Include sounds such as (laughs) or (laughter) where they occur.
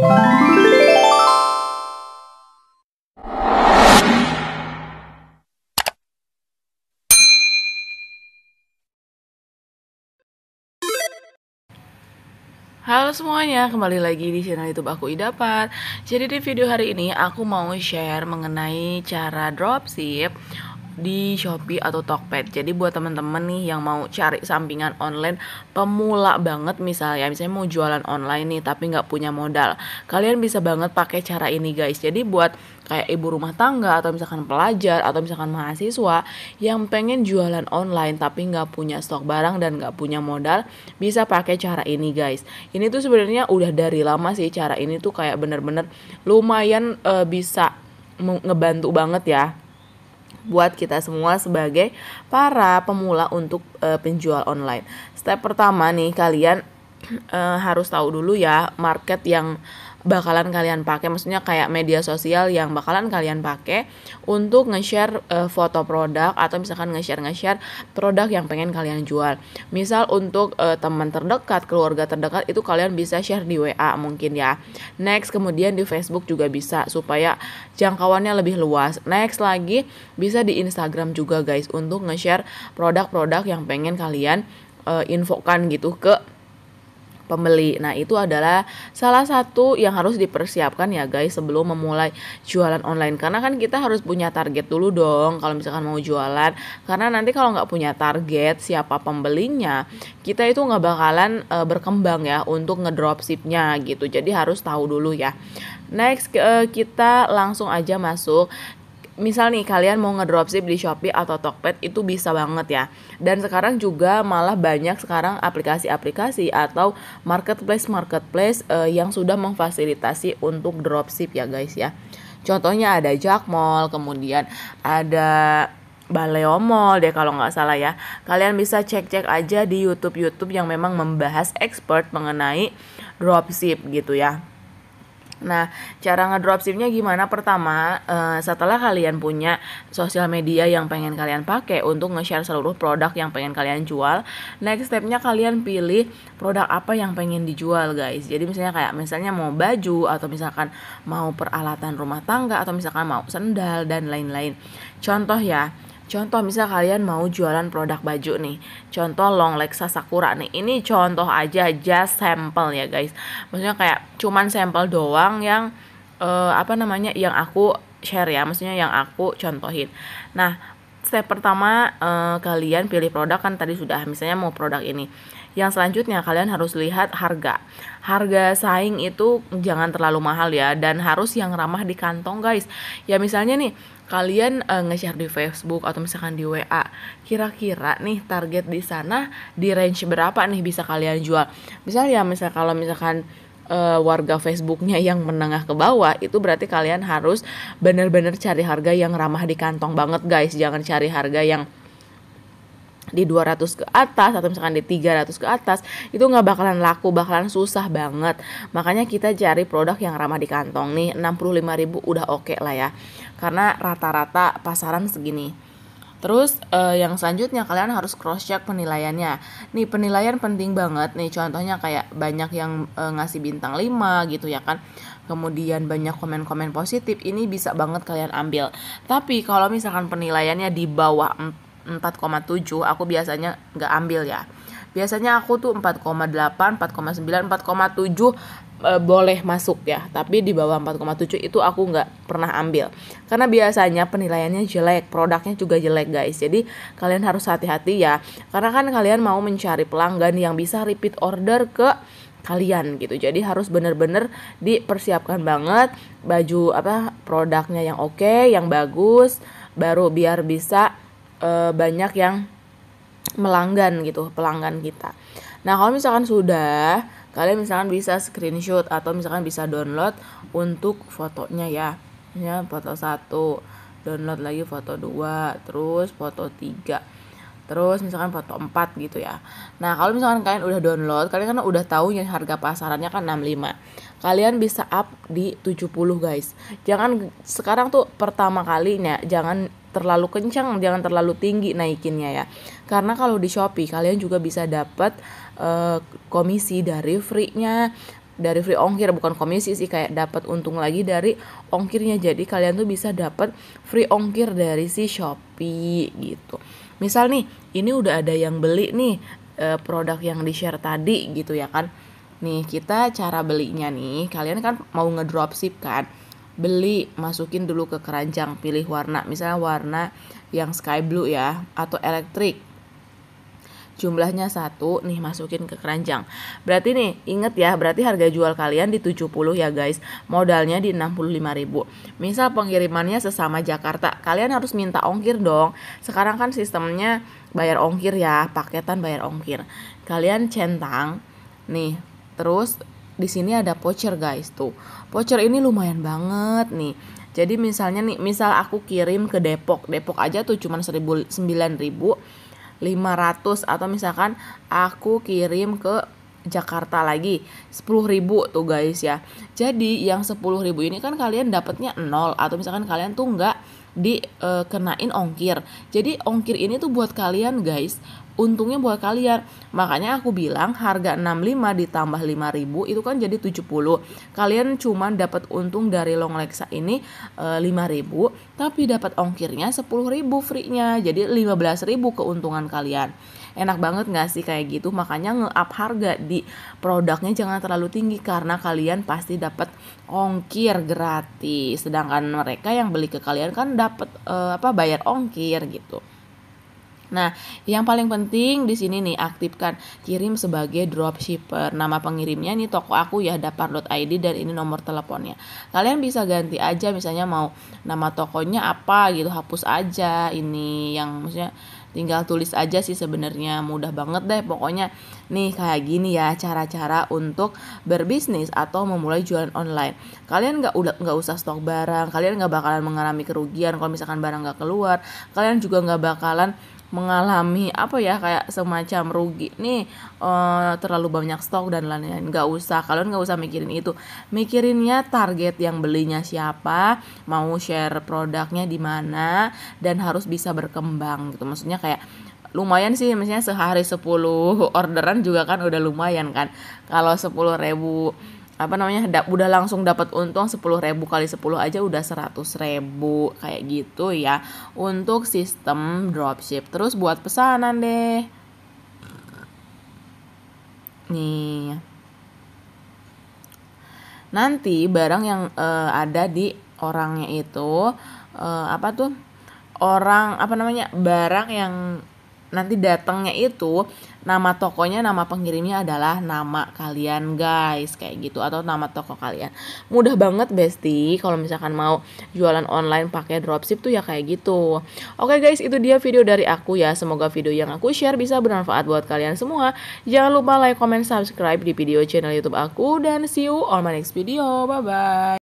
Halo semuanya, kembali lagi di channel YouTube aku Idapat. Jadi di video hari ini aku mau share mengenai cara dropship di Shopee atau Tokped. Jadi buat temen-temen nih yang mau cari sampingan online pemula banget misalnya, misalnya mau jualan online nih tapi nggak punya modal, kalian bisa banget pakai cara ini guys. Jadi buat kayak ibu rumah tangga atau misalkan pelajar atau misalkan mahasiswa yang pengen jualan online tapi nggak punya stok barang dan nggak punya modal bisa pakai cara ini guys ini tuh sebenarnya udah dari lama sih cara ini tuh kayak bener-bener lumayan uh, bisa ngebantu banget ya buat kita semua sebagai para pemula untuk uh, penjual online. Step pertama nih kalian uh, (clears throat) harus tahu dulu ya market yang bakalan kalian pakai maksudnya kayak media sosial yang bakalan kalian pakai untuk nge-share uh, foto produk atau misalkan nge-share nge-share produk yang pengen kalian jual misal untuk uh, teman terdekat keluarga terdekat itu kalian bisa share di WA mungkin ya next kemudian di Facebook juga bisa supaya jangkauannya lebih luas next lagi bisa di Instagram juga guys untuk nge-share produk-produk yang pengen kalian uh, infokan gitu ke pembeli. Nah, itu adalah salah satu yang harus dipersiapkan ya guys sebelum memulai jualan online. Karena kan kita harus punya target dulu dong kalau misalkan mau jualan. Karena nanti kalau nggak punya target siapa pembelinya, kita itu nggak bakalan e, berkembang ya untuk ngedropshipnya gitu. Jadi harus tahu dulu ya. Next eh, kita langsung aja masuk misal nih kalian mau ngedropship di Shopee atau Tokped itu bisa banget ya. Dan sekarang juga malah banyak sekarang aplikasi-aplikasi atau marketplace-marketplace uh, yang sudah memfasilitasi untuk dropship ya guys ya. Contohnya ada Jack Mall, kemudian ada Baleo Mall deh kalau nggak salah ya. Kalian bisa cek-cek aja di YouTube-YouTube yang memang membahas expert mengenai dropship gitu ya. Nah, cara ngedropshipnya gimana? Pertama, uh, setelah kalian punya sosial media yang pengen kalian pakai untuk nge-share seluruh produk yang pengen kalian jual, next stepnya kalian pilih produk apa yang pengen dijual, guys. Jadi misalnya kayak misalnya mau baju atau misalkan mau peralatan rumah tangga atau misalkan mau sendal dan lain-lain. Contoh ya, Contoh misalnya kalian mau jualan produk baju nih. Contoh long Lexa Sakura nih. Ini contoh aja just sample ya guys. Maksudnya kayak cuman sampel doang yang uh, apa namanya yang aku share ya. Maksudnya yang aku contohin. Nah, step pertama uh, kalian pilih produk kan tadi sudah misalnya mau produk ini. Yang selanjutnya kalian harus lihat harga. Harga saing itu jangan terlalu mahal ya dan harus yang ramah di kantong guys. Ya misalnya nih kalian uh, nge-share di Facebook atau misalkan di WA kira-kira nih target di sana di range berapa nih bisa kalian jual misalnya misal kalau misalkan uh, warga Facebooknya (laughs) yang menengah ke bawah itu berarti kalian harus bener-bener cari harga yang ramah di kantong banget guys jangan cari harga yang di 200 ke atas atau misalkan di 300 ke atas itu nggak bakalan laku bakalan susah banget makanya kita cari produk yang ramah di kantong nih ribu udah oke okay lah ya karena rata-rata pasaran segini Terus eh, yang selanjutnya kalian harus cross check penilaiannya. Nih penilaian penting banget nih. Contohnya kayak banyak yang eh, ngasih bintang 5 gitu ya kan. Kemudian banyak komen-komen positif ini bisa banget kalian ambil. Tapi kalau misalkan penilaiannya di bawah 4,7 aku biasanya nggak ambil ya biasanya aku tuh 4,8 4,9 4,7 e, boleh masuk ya tapi di bawah 4,7 itu aku nggak pernah ambil karena biasanya penilaiannya jelek produknya juga jelek guys jadi kalian harus hati-hati ya karena kan kalian mau mencari pelanggan yang bisa repeat order ke kalian gitu jadi harus bener-bener dipersiapkan banget baju apa produknya yang oke okay, yang bagus baru biar bisa e, banyak yang melanggan gitu pelanggan kita. Nah kalau misalkan sudah kalian misalkan bisa screenshot atau misalkan bisa download untuk fotonya ya. Ya foto satu, download lagi foto dua, terus foto tiga terus misalkan foto empat gitu ya. Nah, kalau misalkan kalian udah download, kalian kan udah tahu yang harga pasarannya kan 65. Kalian bisa up di 70, guys. Jangan sekarang tuh pertama kalinya jangan terlalu kencang, jangan terlalu tinggi naikinnya ya. Karena kalau di Shopee kalian juga bisa dapat uh, komisi dari free-nya, dari free ongkir bukan komisi sih kayak dapat untung lagi dari ongkirnya. Jadi kalian tuh bisa dapat free ongkir dari si Shopee gitu. Misal nih, ini udah ada yang beli nih uh, produk yang di-share tadi gitu ya kan. Nih, kita cara belinya nih, kalian kan mau ngedropship kan beli masukin dulu ke keranjang pilih warna misalnya warna yang sky blue ya atau elektrik jumlahnya satu nih masukin ke keranjang berarti nih inget ya berarti harga jual kalian di 70 ya guys modalnya di 65.000 misal pengirimannya sesama Jakarta kalian harus minta ongkir dong sekarang kan sistemnya bayar ongkir ya paketan bayar ongkir kalian centang nih terus di sini ada voucher guys tuh. Voucher ini lumayan banget nih. Jadi misalnya nih, misal aku kirim ke Depok, Depok aja tuh cuma 9.500 atau misalkan aku kirim ke Jakarta lagi 10.000 tuh guys ya. Jadi yang 10.000 ini kan kalian dapatnya nol atau misalkan kalian tuh nggak dikenain eh, ongkir. Jadi ongkir ini tuh buat kalian guys untungnya buat kalian makanya aku bilang harga 65 ditambah 5000 itu kan jadi 70 kalian cuma dapat untung dari long lexa ini e, eh, 5000 tapi dapat ongkirnya 10.000 free-nya jadi 15.000 keuntungan kalian enak banget gak sih kayak gitu makanya nge-up harga di produknya jangan terlalu tinggi karena kalian pasti dapat ongkir gratis sedangkan mereka yang beli ke kalian kan dapat e, apa bayar ongkir gitu Nah, yang paling penting di sini nih aktifkan kirim sebagai dropshipper. Nama pengirimnya nih toko aku ya dapar.id dan ini nomor teleponnya. Kalian bisa ganti aja misalnya mau nama tokonya apa gitu, hapus aja ini yang maksudnya tinggal tulis aja sih sebenarnya mudah banget deh pokoknya nih kayak gini ya cara-cara untuk berbisnis atau memulai jualan online kalian nggak udah nggak usah stok barang kalian nggak bakalan mengalami kerugian kalau misalkan barang nggak keluar kalian juga nggak bakalan mengalami apa ya kayak semacam rugi nih uh, terlalu banyak stok dan lain-lain nggak usah kalian nggak usah mikirin itu mikirinnya target yang belinya siapa mau share produknya di mana dan harus bisa berkembang gitu maksudnya kayak lumayan sih misalnya sehari 10 (laughs) orderan juga kan udah lumayan kan kalau sepuluh ribu apa namanya da, udah langsung dapat untung 10 ribu kali 10 aja udah 100 ribu kayak gitu ya untuk sistem dropship terus buat pesanan deh nih nanti barang yang uh, ada di orangnya itu uh, apa tuh orang apa namanya barang yang nanti datangnya itu nama tokonya nama pengirimnya adalah nama kalian guys kayak gitu atau nama toko kalian mudah banget besti kalau misalkan mau jualan online pakai dropship tuh ya kayak gitu oke guys itu dia video dari aku ya semoga video yang aku share bisa bermanfaat buat kalian semua jangan lupa like comment subscribe di video channel youtube aku dan see you on my next video bye bye